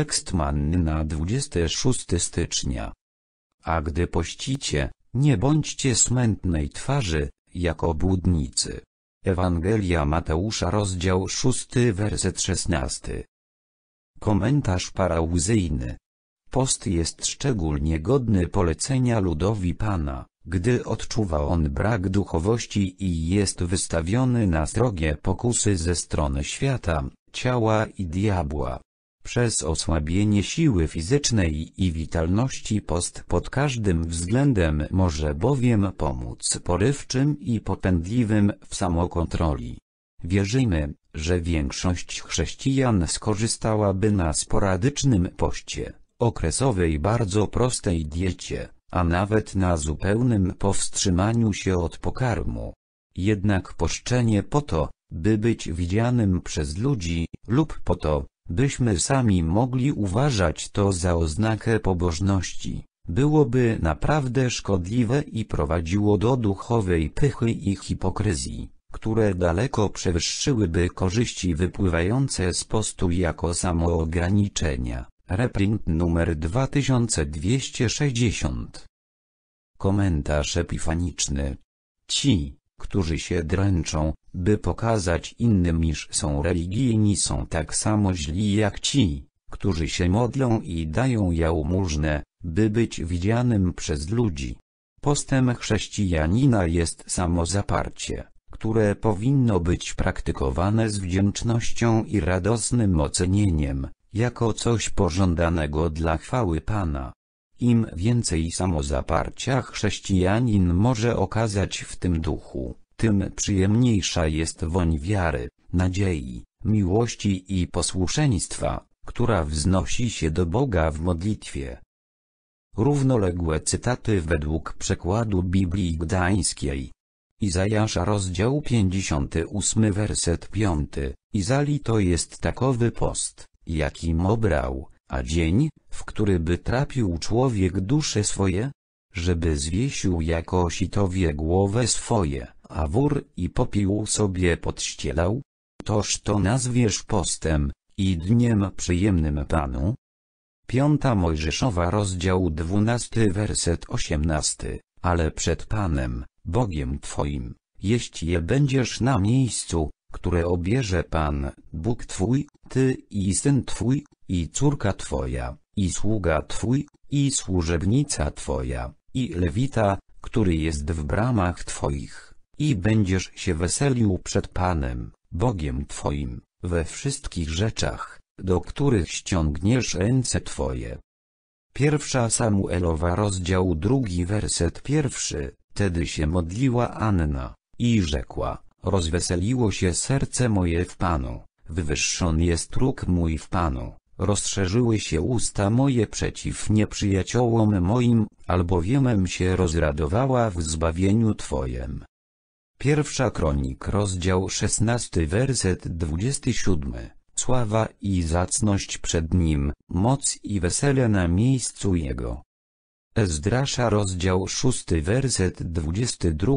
Tekst manny na 26 stycznia. A gdy pościcie, nie bądźcie smętnej twarzy, jak obłudnicy. Ewangelia Mateusza rozdział 6 werset 16. Komentarz parauzyjny. Post jest szczególnie godny polecenia ludowi Pana, gdy odczuwa on brak duchowości i jest wystawiony na srogie pokusy ze strony świata, ciała i diabła. Przez osłabienie siły fizycznej i witalności post pod każdym względem może bowiem pomóc porywczym i popędliwym w samokontroli. Wierzymy, że większość chrześcijan skorzystałaby na sporadycznym poście, okresowej bardzo prostej diecie, a nawet na zupełnym powstrzymaniu się od pokarmu. Jednak poszczenie po to, by być widzianym przez ludzi, lub po to, byśmy sami mogli uważać to za oznakę pobożności, byłoby naprawdę szkodliwe i prowadziło do duchowej pychy i hipokryzji, które daleko przewyższyłyby korzyści wypływające z postu jako samoograniczenia. Reprint numer 2260 Komentarz epifaniczny Ci, którzy się dręczą, by pokazać innym iż są religijni są tak samo źli jak ci, którzy się modlą i dają jałmużnę, by być widzianym przez ludzi. Postem chrześcijanina jest samozaparcie, które powinno być praktykowane z wdzięcznością i radosnym ocenieniem, jako coś pożądanego dla chwały Pana im więcej samozaparcia chrześcijanin może okazać w tym duchu, tym przyjemniejsza jest woń wiary, nadziei, miłości i posłuszeństwa, która wznosi się do Boga w modlitwie. Równoległe cytaty według przekładu Biblii Gdańskiej. Izajasza rozdział 58 werset 5, Izali to jest takowy post, jakim obrał, a dzień, w który by trapił człowiek dusze swoje, żeby zwiesił jako sitowie głowę swoje, a wór i popiół sobie podścielał? Toż to nazwiesz postem, i dniem przyjemnym Panu? Piąta Mojżeszowa rozdział 12 werset 18, ale przed Panem, Bogiem Twoim, jeśli je będziesz na miejscu, które obierze Pan, Bóg Twój, Ty i syn Twój, i córka Twoja, i sługa Twój, i służebnica Twoja, i lewita, który jest w bramach Twoich, i będziesz się weselił przed Panem, Bogiem Twoim, we wszystkich rzeczach, do których ściągniesz ręce Twoje. Pierwsza Samuelowa rozdział drugi werset pierwszy, tedy się modliła Anna, i rzekła, Rozweseliło się serce moje w Panu, wywyższony jest róg mój w Panu, rozszerzyły się usta moje przeciw nieprzyjaciołom moim, albowiemem się rozradowała w zbawieniu Twojem. Pierwsza Kronik rozdział 16 werset 27 Sława i zacność przed Nim, moc i wesele na miejscu Jego. Ezdrasza rozdział 6 werset 22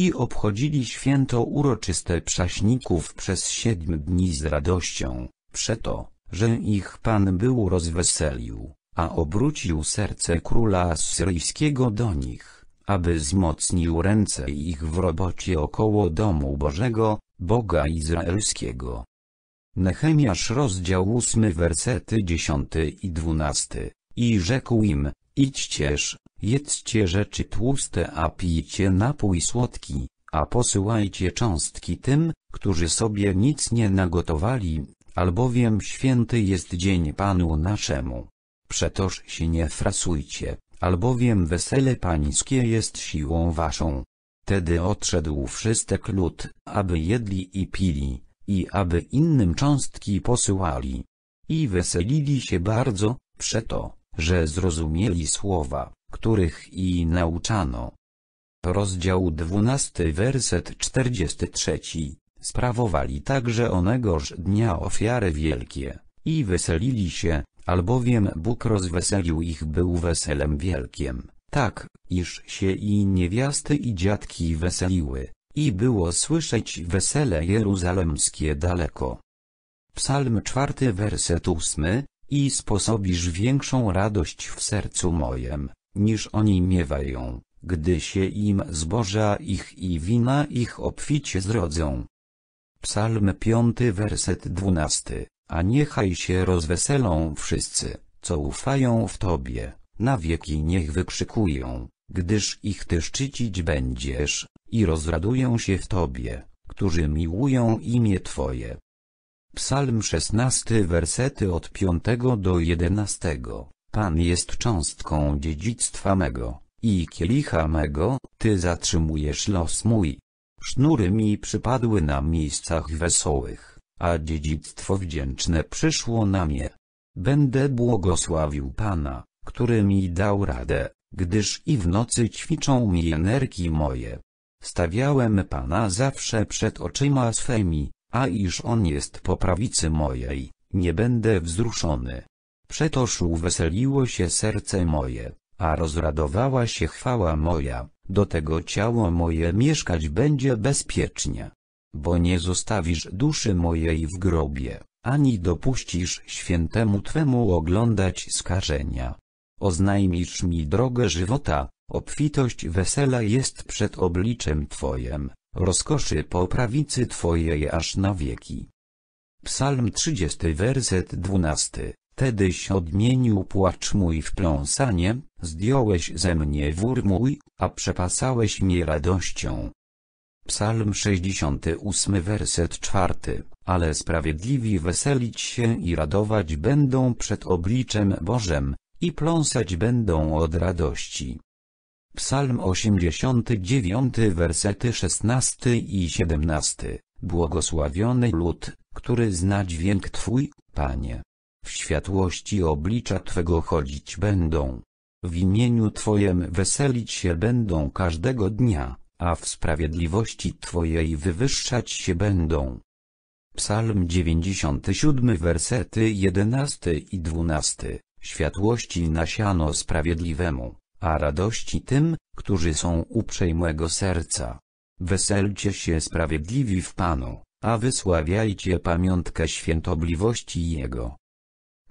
i obchodzili święto uroczyste prześników przez siedm dni z radością, przeto, że ich Pan był rozweselił, a obrócił serce króla asyryjskiego do nich, aby zmocnił ręce ich w robocie około domu Bożego, Boga Izraelskiego. Nechemiasz rozdział 8 wersety 10 i 12, i rzekł im, idźcież, Jedzcie rzeczy tłuste, a pijcie napój słodki, a posyłajcie cząstki tym, którzy sobie nic nie nagotowali, albowiem święty jest dzień Panu naszemu. Przetoż się nie frasujcie, albowiem wesele pańskie jest siłą waszą. Tedy odszedł wszystek lud, aby jedli i pili, i aby innym cząstki posyłali. I weselili się bardzo, przeto, że zrozumieli słowa których i nauczano. Rozdział 12 werset 43 Sprawowali także onegoż dnia ofiary wielkie, i weselili się, albowiem Bóg rozweselił ich był weselem wielkim, tak, iż się i niewiasty i dziadki weseliły, i było słyszeć wesele jeruzalemskie daleko. Psalm czwarty werset 8 i sposobisz większą radość w sercu mojem, niż oni miewają, gdy się im zboża ich i wina ich obficie zrodzą. Psalm 5 werset 12 A niechaj się rozweselą wszyscy, co ufają w Tobie, na wieki niech wykrzykują, gdyż ich Ty szczycić będziesz, i rozradują się w Tobie, którzy miłują imię Twoje. Psalm 16 wersety od 5 do 11 Pan jest cząstką dziedzictwa mego, i kielicha mego, Ty zatrzymujesz los mój. Sznury mi przypadły na miejscach wesołych, a dziedzictwo wdzięczne przyszło na mnie. Będę błogosławił Pana, który mi dał radę, gdyż i w nocy ćwiczą mi energii moje. Stawiałem Pana zawsze przed oczyma swemi, a iż On jest po prawicy mojej, nie będę wzruszony. Przetoż uweseliło się serce moje, a rozradowała się chwała moja, do tego ciało moje mieszkać będzie bezpiecznie. Bo nie zostawisz duszy mojej w grobie, ani dopuścisz świętemu Twemu oglądać skażenia. Oznajmisz mi drogę żywota, obfitość wesela jest przed obliczem Twoim, rozkoszy po prawicy Twojej aż na wieki. Psalm 30 werset 12 Tedyś odmienił płacz mój w pląsanie, zdjąłeś ze mnie wór mój, a przepasałeś mnie radością. Psalm 68 werset 4 Ale sprawiedliwi weselić się i radować będą przed obliczem Bożem, i pląsać będą od radości. Psalm 89 wersety 16 i 17 Błogosławiony lud, który zna dźwięk Twój, Panie w światłości oblicza Twego chodzić będą. W imieniu Twojem weselić się będą każdego dnia, a w sprawiedliwości Twojej wywyższać się będą. Psalm 97 wersety 11 i 12 Światłości nasiano sprawiedliwemu, a radości tym, którzy są uprzejmego serca. Weselcie się sprawiedliwi w Panu, a wysławiajcie pamiątkę świętobliwości Jego.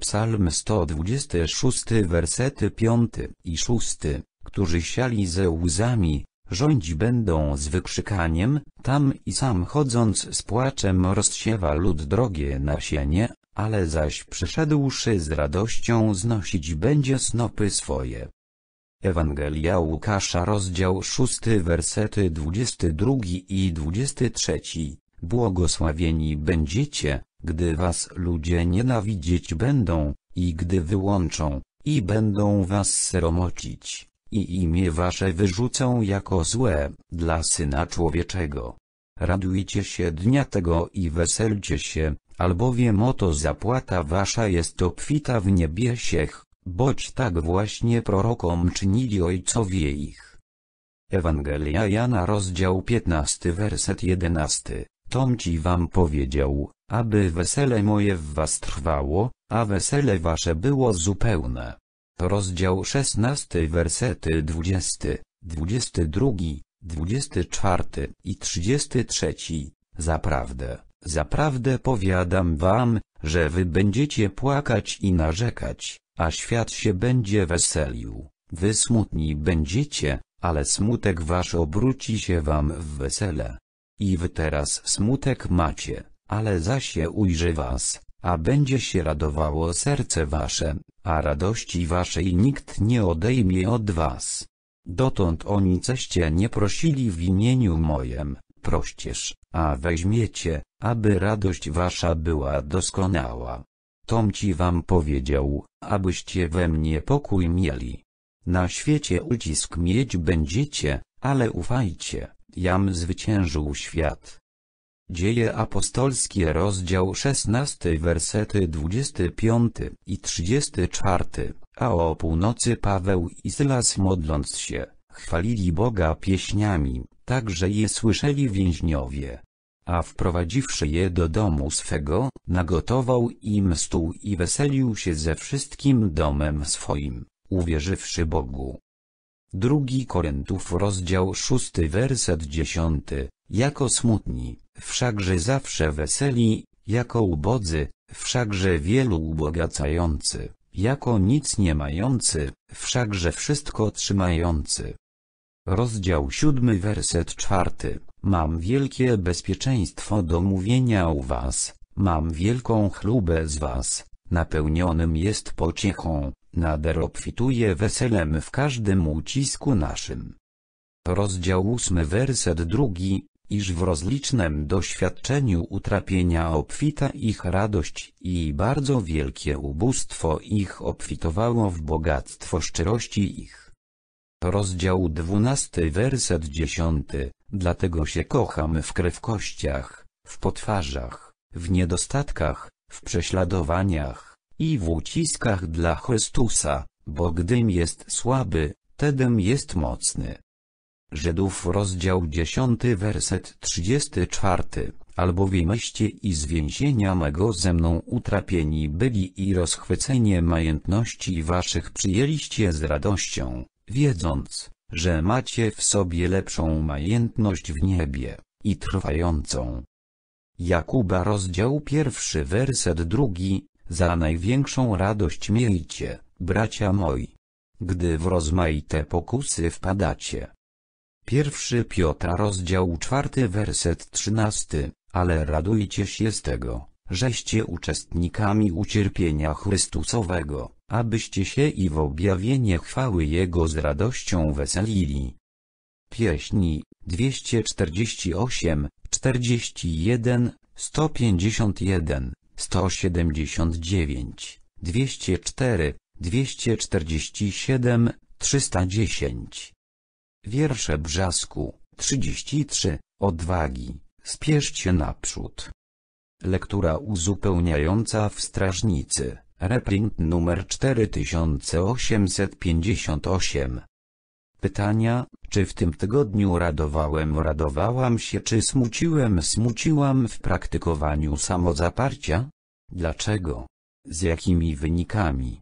Psalm 126 wersety 5 i 6, którzy siali ze łzami, rządzi będą z wykrzykaniem, tam i sam chodząc z płaczem rozsiewa lud drogie nasienie, ale zaś przyszedłszy z radością znosić będzie snopy swoje. Ewangelia Łukasza rozdział 6 wersety 22 i 23 Błogosławieni będziecie, gdy was ludzie nienawidzieć będą, i gdy wyłączą, i będą was seromocić, i imię wasze wyrzucą jako złe, dla Syna Człowieczego. Radujcie się dnia tego i weselcie się, albowiem oto zapłata wasza jest obfita w niebiesiech, boć tak właśnie prorokom czynili ojcowie ich. Ewangelia Jana rozdział 15 werset 11, tom ci wam powiedział, aby wesele moje w was trwało, a wesele wasze było zupełne. Rozdział 16 wersety 20, 22, 24 i 33. Zaprawdę, zaprawdę powiadam wam, że wy będziecie płakać i narzekać, a świat się będzie weselił. Wy smutni będziecie, ale smutek wasz obróci się wam w wesele. I wy teraz smutek macie ale zaś je ujrzy was, a będzie się radowało serce wasze, a radości waszej nikt nie odejmie od was. Dotąd oni niceście nie prosili w imieniu mojem, proścież, a weźmiecie, aby radość wasza była doskonała. Tom ci wam powiedział, abyście we mnie pokój mieli. Na świecie ucisk mieć będziecie, ale ufajcie, jam zwyciężył świat. Dzieje apostolskie rozdział 16 wersety 25 i 34, a o północy Paweł i Sylas modląc się, chwalili Boga pieśniami, także je słyszeli więźniowie. A wprowadziwszy je do domu swego, nagotował im stół i weselił się ze wszystkim domem swoim, uwierzywszy Bogu. Drugi Koryntów rozdział 6 werset 10, jako smutni wszakże zawsze weseli, jako ubodzy, wszakże wielu ubogacający, jako nic nie mający, wszakże wszystko trzymający. Rozdział siódmy werset czwarty. Mam wielkie bezpieczeństwo do mówienia u was, mam wielką chlubę z was, napełnionym jest pociechą, nader obfituje weselem w każdym ucisku naszym. Rozdział ósmy werset drugi, iż w rozlicznym doświadczeniu utrapienia obfita ich radość i bardzo wielkie ubóstwo ich obfitowało w bogactwo szczerości ich. Rozdział 12 werset 10 Dlatego się kochamy w krewkościach, w potwarzach, w niedostatkach, w prześladowaniach i w uciskach dla Chrystusa, bo gdym jest słaby, tedem jest mocny. Żydów rozdział 10 werset 34, albowiemeście i z więzienia mego ze mną utrapieni byli i rozchwycenie majętności waszych przyjęliście z radością, wiedząc, że macie w sobie lepszą majętność w niebie, i trwającą. Jakuba rozdział pierwszy werset drugi, za największą radość miejcie, bracia moi. Gdy w rozmaite pokusy wpadacie, Pierwszy Piotra rozdział czwarty werset trzynasty, ale radujcie się z tego, żeście uczestnikami ucierpienia Chrystusowego, abyście się i w objawienie chwały Jego z radością weselili. Pieśni 248, 41, 151, 179, 204, 247, 310 Wiersze Brzasku, 33, odwagi, spiesz się naprzód. Lektura uzupełniająca w Strażnicy, reprint numer 4858. Pytania, czy w tym tygodniu radowałem radowałam się czy smuciłem smuciłam w praktykowaniu samozaparcia? Dlaczego? Z jakimi wynikami?